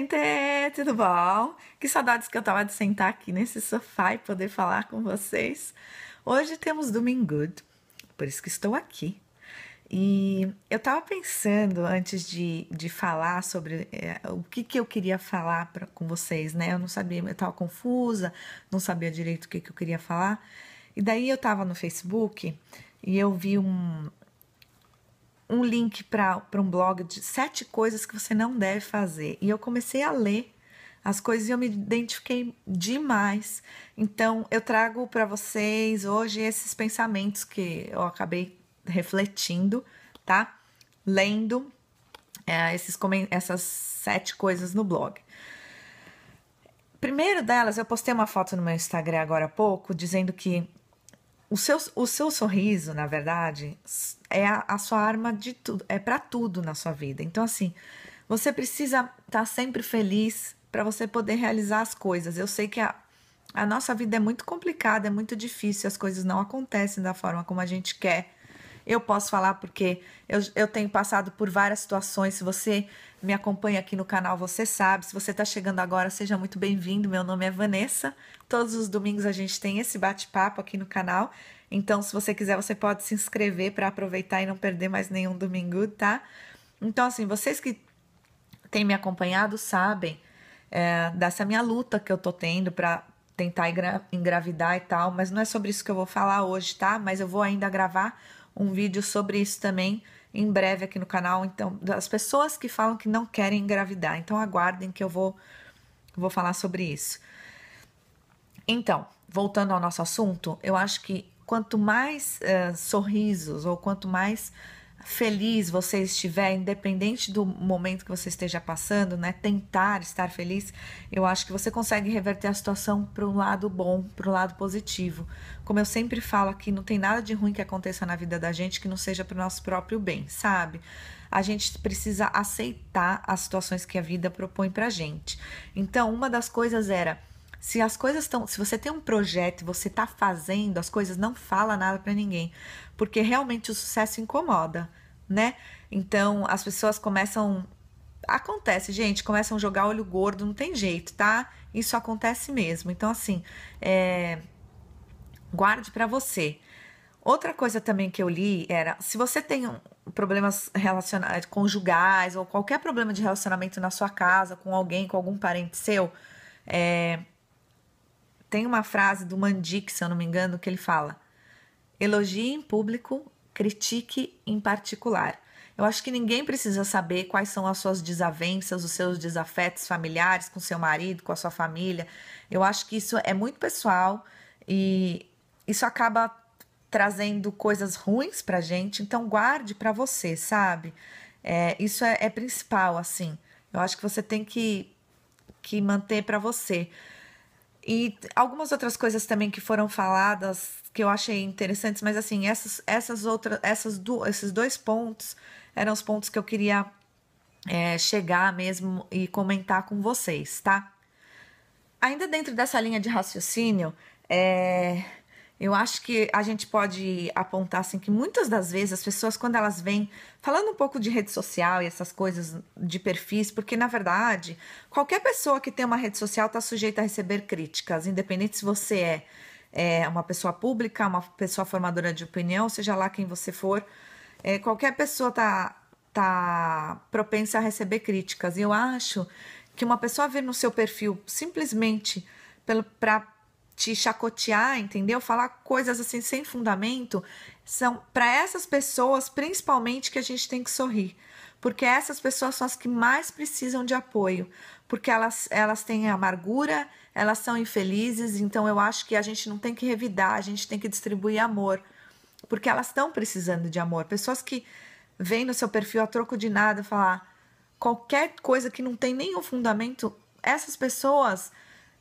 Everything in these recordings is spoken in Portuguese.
gente! Tudo bom? Que saudades que eu tava de sentar aqui nesse sofá e poder falar com vocês. Hoje temos Domingo, por isso que estou aqui. E eu tava pensando antes de, de falar sobre é, o que, que eu queria falar pra, com vocês, né? Eu não sabia, eu tava confusa, não sabia direito o que, que eu queria falar. E daí eu tava no Facebook e eu vi um, um link para um blog de sete coisas que você não deve fazer. E eu comecei a ler as coisas e eu me identifiquei demais. Então, eu trago para vocês hoje esses pensamentos que eu acabei refletindo, tá? Lendo é, esses, essas sete coisas no blog. Primeiro delas, eu postei uma foto no meu Instagram agora há pouco, dizendo que o seu, o seu sorriso, na verdade, é a, a sua arma de tudo, é para tudo na sua vida. Então, assim, você precisa estar tá sempre feliz para você poder realizar as coisas. Eu sei que a, a nossa vida é muito complicada, é muito difícil, as coisas não acontecem da forma como a gente quer. Eu posso falar porque eu, eu tenho passado por várias situações. Se você me acompanha aqui no canal, você sabe. Se você está chegando agora, seja muito bem-vindo. Meu nome é Vanessa. Todos os domingos a gente tem esse bate-papo aqui no canal. Então, se você quiser, você pode se inscrever para aproveitar e não perder mais nenhum domingo, tá? Então, assim, vocês que têm me acompanhado sabem é, dessa minha luta que eu tô tendo para tentar engravidar e tal, mas não é sobre isso que eu vou falar hoje, tá? Mas eu vou ainda gravar um vídeo sobre isso também em breve aqui no canal. Então, das pessoas que falam que não querem engravidar. Então, aguardem que eu vou, vou falar sobre isso. Então, voltando ao nosso assunto, eu acho que quanto mais uh, sorrisos ou quanto mais feliz você estiver, independente do momento que você esteja passando, né? Tentar estar feliz, eu acho que você consegue reverter a situação para um lado bom, para um lado positivo. Como eu sempre falo aqui, não tem nada de ruim que aconteça na vida da gente que não seja para o nosso próprio bem, sabe? A gente precisa aceitar as situações que a vida propõe para gente. Então, uma das coisas era se as coisas estão, se você tem um projeto, você está fazendo as coisas, não fala nada para ninguém, porque realmente o sucesso incomoda, né? Então as pessoas começam acontece, gente, começam a jogar olho gordo, não tem jeito, tá? Isso acontece mesmo. Então assim, é... guarde para você. Outra coisa também que eu li era: se você tem problemas relacionados, conjugais ou qualquer problema de relacionamento na sua casa, com alguém, com algum parente seu, é, tem uma frase do Mandic, se eu não me engano, que ele fala: elogie em público, critique em particular. Eu acho que ninguém precisa saber quais são as suas desavenças, os seus desafetos familiares com seu marido, com a sua família. Eu acho que isso é muito pessoal e isso acaba trazendo coisas ruins pra gente. Então, guarde para você, sabe? É, isso é, é principal, assim. Eu acho que você tem que, que manter para você. E algumas outras coisas também que foram faladas que eu achei interessantes, mas assim, essas, essas outras, essas do, esses dois pontos eram os pontos que eu queria é, chegar mesmo e comentar com vocês, tá? Ainda dentro dessa linha de raciocínio, é, eu acho que a gente pode apontar assim que muitas das vezes as pessoas quando elas vêm falando um pouco de rede social e essas coisas de perfis, porque na verdade, qualquer pessoa que tem uma rede social está sujeita a receber críticas, independente se você é, é, uma pessoa pública, uma pessoa formadora de opinião, seja lá quem você for, é, qualquer pessoa está tá propensa a receber críticas. E eu acho que uma pessoa vir no seu perfil simplesmente para te chacotear, entendeu? Falar coisas assim sem fundamento, são para essas pessoas principalmente que a gente tem que sorrir. Porque essas pessoas são as que mais precisam de apoio, porque elas, elas têm amargura, elas são infelizes, então eu acho que a gente não tem que revidar, a gente tem que distribuir amor, porque elas estão precisando de amor. Pessoas que vêm no seu perfil a troco de nada falar qualquer coisa que não tem nenhum fundamento, essas pessoas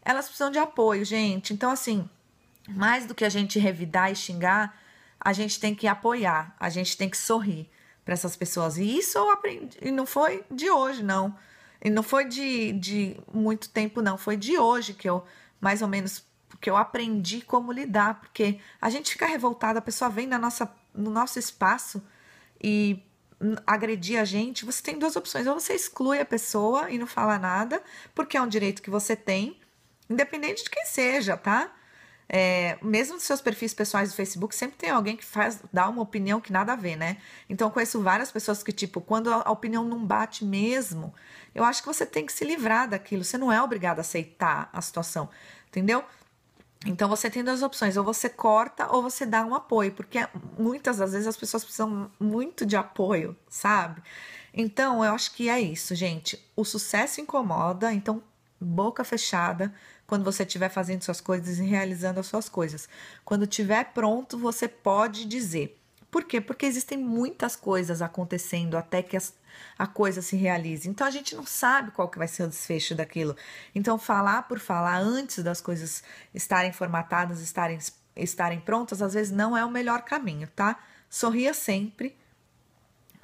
elas precisam de apoio, gente. Então, assim, mais do que a gente revidar e xingar, a gente tem que apoiar, a gente tem que sorrir para essas pessoas. E isso eu aprendi, e não foi de hoje, não. E não foi de, de muito tempo, não. Foi de hoje que eu, mais ou menos, que eu aprendi como lidar. Porque a gente fica revoltada, a pessoa vem na nossa, no nosso espaço e agredir a gente, você tem duas opções. Ou você exclui a pessoa e não fala nada, porque é um direito que você tem, Independente de quem seja, tá? É, mesmo nos seus perfis pessoais do Facebook, sempre tem alguém que faz, dá uma opinião que nada a ver, né? Então, conheço várias pessoas que, tipo, quando a opinião não bate mesmo, eu acho que você tem que se livrar daquilo. Você não é obrigado a aceitar a situação, entendeu? Então, você tem duas opções: ou você corta ou você dá um apoio, porque muitas das vezes as pessoas precisam muito de apoio, sabe? Então, eu acho que é isso, gente. O sucesso incomoda, então boca fechada quando você estiver fazendo suas coisas e realizando as suas coisas. Quando estiver pronto, você pode dizer. Por quê? Porque existem muitas coisas acontecendo até que as, a coisa se realize. Então a gente não sabe qual que vai ser o desfecho daquilo. Então falar por falar antes das coisas estarem formatadas, estarem estarem prontas, às vezes não é o melhor caminho, tá? Sorria sempre.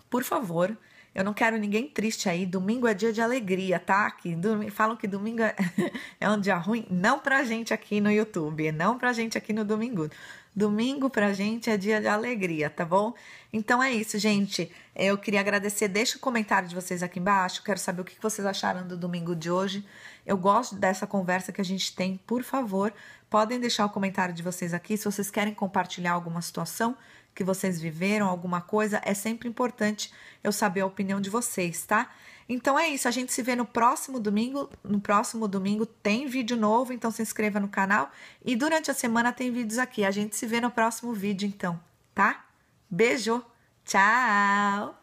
Por favor, eu não quero ninguém triste aí. Domingo é dia de alegria, tá? Que Falam que domingo é... é um dia ruim. Não pra gente aqui no YouTube, não pra gente aqui no domingo. Domingo pra gente é dia de alegria, tá bom? Então é isso, gente. Eu queria agradecer. Deixa o comentário de vocês aqui embaixo. Quero saber o que vocês acharam do domingo de hoje. Eu gosto dessa conversa que a gente tem. Por favor, podem deixar o comentário de vocês aqui. Se vocês querem compartilhar alguma situação que vocês viveram, alguma coisa, é sempre importante eu saber a opinião de vocês, tá? Então é isso, a gente se vê no próximo domingo. No próximo domingo tem vídeo novo, então se inscreva no canal. E durante a semana tem vídeos aqui. A gente se vê no próximo vídeo, então, tá? Beijo, tchau!